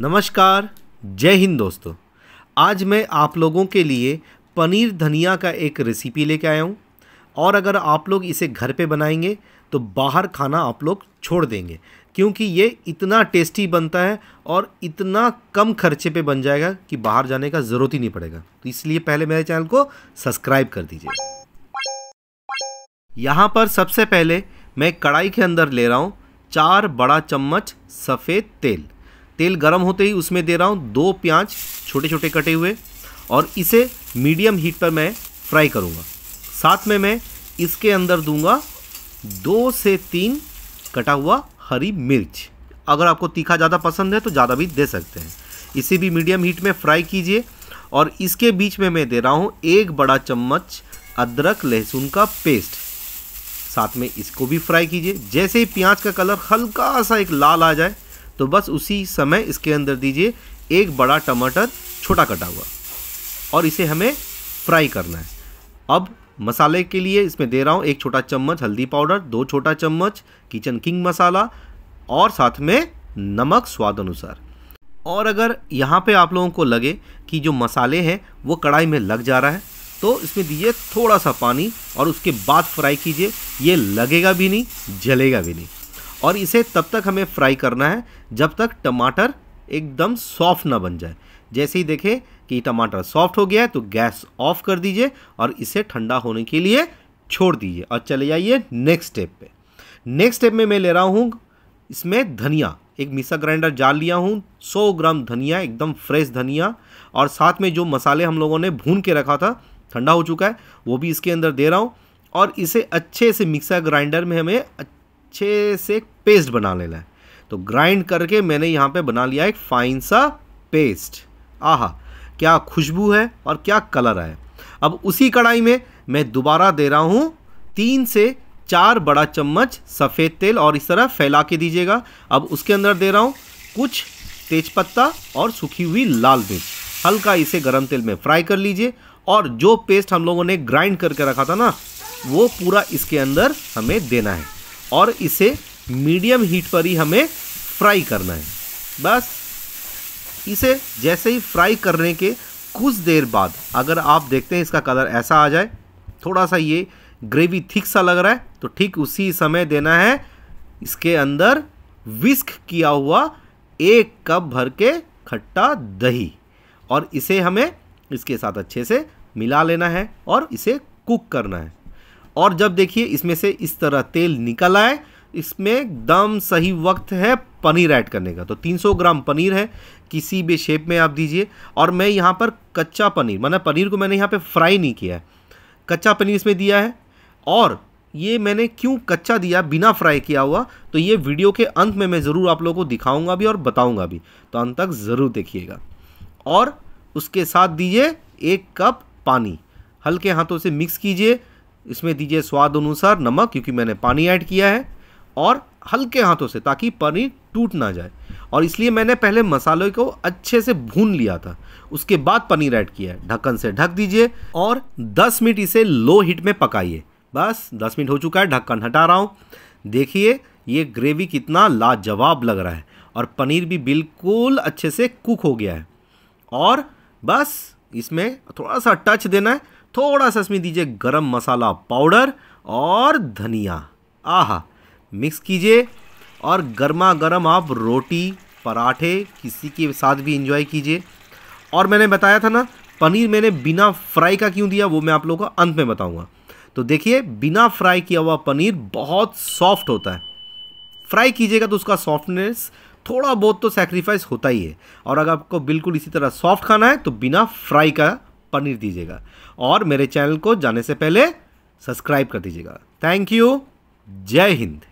नमस्कार जय हिंद दोस्तों आज मैं आप लोगों के लिए पनीर धनिया का एक रेसिपी लेके आया हूँ और अगर आप लोग इसे घर पे बनाएंगे तो बाहर खाना आप लोग छोड़ देंगे क्योंकि ये इतना टेस्टी बनता है और इतना कम खर्चे पे बन जाएगा कि बाहर जाने का ज़रूरत ही नहीं पड़ेगा तो इसलिए पहले मेरे चैनल को सब्सक्राइब कर दीजिए यहाँ पर सबसे पहले मैं कढ़ाई के अंदर ले रहा हूँ चार बड़ा चम्मच सफ़ेद तेल तेल गर्म होते ही उसमें दे रहा हूँ दो प्याज छोटे छोटे कटे हुए और इसे मीडियम हीट पर मैं फ्राई करूँगा साथ में मैं इसके अंदर दूंगा दो से तीन कटा हुआ हरी मिर्च अगर आपको तीखा ज़्यादा पसंद है तो ज़्यादा भी दे सकते हैं इसे भी मीडियम हीट में फ्राई कीजिए और इसके बीच में मैं दे रहा हूँ एक बड़ा चम्मच अदरक लहसुन का पेस्ट साथ में इसको भी फ्राई कीजिए जैसे ही प्याज का कलर हल्का सा एक लाल आ जाए तो बस उसी समय इसके अंदर दीजिए एक बड़ा टमाटर छोटा कटा हुआ और इसे हमें फ्राई करना है अब मसाले के लिए इसमें दे रहा हूँ एक छोटा चम्मच हल्दी पाउडर दो छोटा चम्मच किचन किंग मसाला और साथ में नमक स्वाद अनुसार और अगर यहाँ पे आप लोगों को लगे कि जो मसाले हैं वो कढ़ाई में लग जा रहा है तो इसमें दीजिए थोड़ा सा पानी और उसके बाद फ्राई कीजिए ये लगेगा भी नहीं जलेगा भी नहीं और इसे तब तक हमें फ्राई करना है जब तक टमाटर एकदम सॉफ्ट ना बन जाए जैसे ही देखें कि टमाटर सॉफ्ट हो गया है तो गैस ऑफ कर दीजिए और इसे ठंडा होने के लिए छोड़ दीजिए और चले जाइए नेक्स्ट स्टेप पे नेक्स्ट स्टेप में मैं ले रहा हूँ इसमें धनिया एक मिक्सर ग्राइंडर जाल लिया हूँ 100 ग्राम धनिया एकदम फ्रेश धनिया और साथ में जो मसाले हम लोगों ने भून के रखा था ठंडा हो चुका है वो भी इसके अंदर दे रहा हूँ और इसे अच्छे से मिक्सर ग्राइंडर में हमें अच्छे से पेस्ट बना लेना है तो ग्राइंड करके मैंने यहाँ पे बना लिया एक फाइन सा पेस्ट आह क्या खुशबू है और क्या कलर है अब उसी कढ़ाई में मैं दोबारा दे रहा हूँ तीन से चार बड़ा चम्मच सफ़ेद तेल और इस तरह फैला के दीजिएगा अब उसके अंदर दे रहा हूँ कुछ तेज़पत्ता और सूखी हुई लाल मिर्च हल्का इसे गर्म तेल में फ्राई कर लीजिए और जो पेस्ट हम लोगों ने ग्राइंड करके रखा था ना वो पूरा इसके अंदर हमें देना है और इसे मीडियम हीट पर ही हमें फ्राई करना है बस इसे जैसे ही फ्राई करने के कुछ देर बाद अगर आप देखते हैं इसका कलर ऐसा आ जाए थोड़ा सा ये ग्रेवी थिक सा लग रहा है तो ठीक उसी समय देना है इसके अंदर विस्क किया हुआ एक कप भर के खट्टा दही और इसे हमें इसके साथ अच्छे से मिला लेना है और इसे कुक करना है और जब देखिए इसमें से इस तरह तेल निकल आए इसमें एकदम सही वक्त है पनीर ऐड करने का तो 300 ग्राम पनीर है किसी भी शेप में आप दीजिए और मैं यहाँ पर कच्चा पनीर मैंने मतलब पनीर को मैंने यहाँ पे फ्राई नहीं किया है कच्चा पनीर इसमें दिया है और ये मैंने क्यों कच्चा दिया बिना फ्राई किया हुआ तो ये वीडियो के अंत में मैं ज़रूर आप लोगों को दिखाऊंगा भी और बताऊंगा भी तो अंत तक ज़रूर देखिएगा और उसके साथ दीजिए एक कप पानी हल्के हाथों से मिक्स कीजिए इसमें दीजिए स्वाद अनुसार नमक क्योंकि मैंने पानी ऐड किया है और हल्के हाथों से ताकि पनीर टूट ना जाए और इसलिए मैंने पहले मसाले को अच्छे से भून लिया था उसके बाद पनीर ऐड किया है ढक्कन से ढक दीजिए और 10 मिनट इसे लो हीट में पकाइए बस 10 मिनट हो चुका है ढक्कन हटा रहा हूँ देखिए ये ग्रेवी कितना लाजवाब लग रहा है और पनीर भी बिल्कुल अच्छे से कुक हो गया है और बस इसमें थोड़ा सा टच देना है थोड़ा सा इसमें दीजिए गर्म मसाला पाउडर और धनिया आहा मिक्स कीजिए और गर्मा गर्म आप रोटी पराठे किसी के साथ भी इंजॉय कीजिए और मैंने बताया था ना पनीर मैंने बिना फ्राई का क्यों दिया वो मैं आप लोगों को अंत में बताऊंगा तो देखिए बिना फ्राई किया हुआ पनीर बहुत सॉफ्ट होता है फ्राई कीजिएगा तो उसका सॉफ्टनेस थोड़ा बहुत तो सेक्रीफाइस होता ही है और अगर आपको बिल्कुल इसी तरह सॉफ्ट खाना है तो बिना फ्राई का पनीर दीजिएगा और मेरे चैनल को जाने से पहले सब्सक्राइब कर दीजिएगा थैंक यू जय हिंद